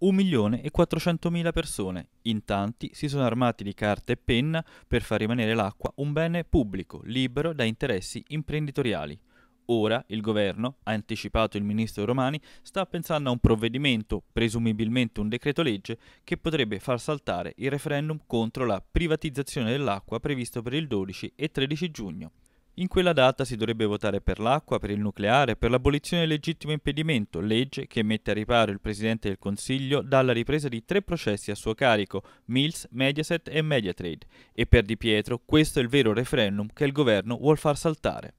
1.400.000 persone. In tanti si sono armati di carta e penna per far rimanere l'acqua un bene pubblico, libero da interessi imprenditoriali. Ora il governo, ha anticipato il ministro Romani, sta pensando a un provvedimento, presumibilmente un decreto legge, che potrebbe far saltare il referendum contro la privatizzazione dell'acqua previsto per il 12 e 13 giugno. In quella data si dovrebbe votare per l'acqua, per il nucleare, per l'abolizione del legittimo impedimento, legge che mette a riparo il Presidente del Consiglio dalla ripresa di tre processi a suo carico, Mills, Mediaset e Mediatrade. E per Di Pietro questo è il vero referendum che il governo vuol far saltare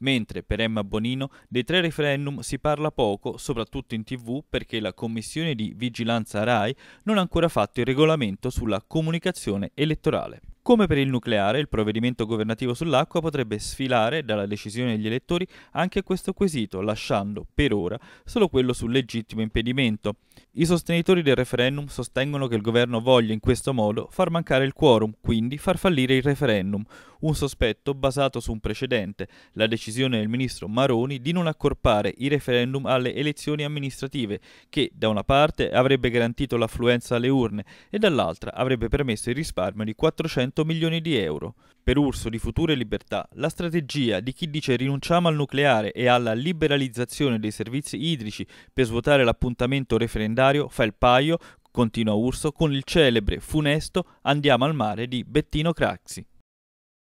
mentre per Emma Bonino dei tre referendum si parla poco, soprattutto in tv, perché la commissione di vigilanza RAI non ha ancora fatto il regolamento sulla comunicazione elettorale. Come per il nucleare, il provvedimento governativo sull'acqua potrebbe sfilare dalla decisione degli elettori anche questo quesito, lasciando, per ora, solo quello sul legittimo impedimento. I sostenitori del referendum sostengono che il governo voglia in questo modo far mancare il quorum, quindi far fallire il referendum, un sospetto basato su un precedente, la decisione del ministro Maroni di non accorpare i referendum alle elezioni amministrative, che da una parte avrebbe garantito l'affluenza alle urne e dall'altra avrebbe permesso il risparmio di 400 milioni di euro. Per Urso di Future Libertà, la strategia di chi dice rinunciamo al nucleare e alla liberalizzazione dei servizi idrici per svuotare l'appuntamento referendario fa il paio, continua Urso, con il celebre, funesto Andiamo al mare di Bettino Craxi.